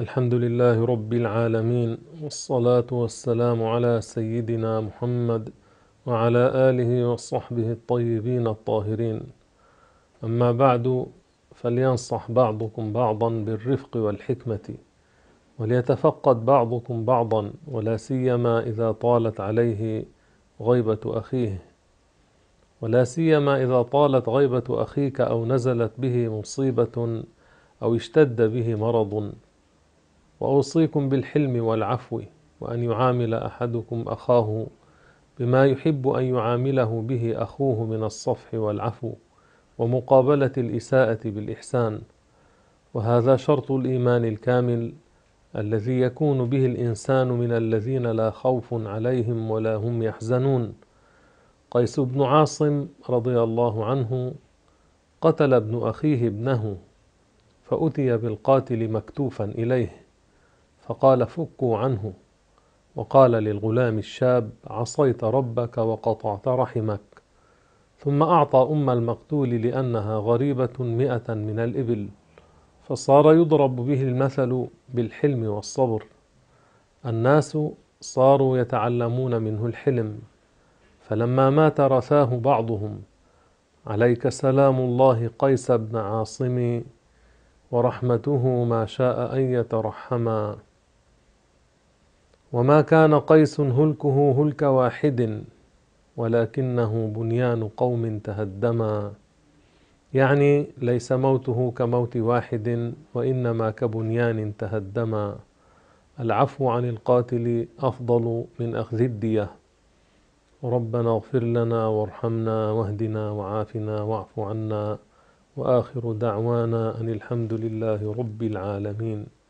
الحمد لله رب العالمين والصلاة والسلام على سيدنا محمد وعلى آله وصحبه الطيبين الطاهرين أما بعد فلينصح بعضكم بعضا بالرفق والحكمة وليتفقد بعضكم بعضا ولا سيما إذا طالت عليه غيبة أخيه ولا سيما إذا طالت غيبة أخيك أو نزلت به مصيبة أو اشتد به مرض وأوصيكم بالحلم والعفو وأن يعامل أحدكم أخاه بما يحب أن يعامله به أخوه من الصفح والعفو ومقابلة الإساءة بالإحسان وهذا شرط الإيمان الكامل الذي يكون به الإنسان من الذين لا خوف عليهم ولا هم يحزنون قيس بن عاصم رضي الله عنه قتل ابن أخيه ابنه فأتي بالقاتل مكتوفا إليه فقال فكوا عنه وقال للغلام الشاب عصيت ربك وقطعت رحمك ثم أعطى أم المقتول لأنها غريبة مئة من الإبل فصار يضرب به المثل بالحلم والصبر الناس صاروا يتعلمون منه الحلم فلما مات رثاه بعضهم عليك سلام الله قيس بن عاصم ورحمته ما شاء أن يترحما وما كان قيس هلكه هلك واحد ولكنه بنيان قوم تهدما يعني ليس موته كموت واحد وانما كبنيان تهدما العفو عن القاتل افضل من اخذ الديه ربنا اغفر لنا وارحمنا واهدنا وعافنا واعف عنا واخر دعوانا ان الحمد لله رب العالمين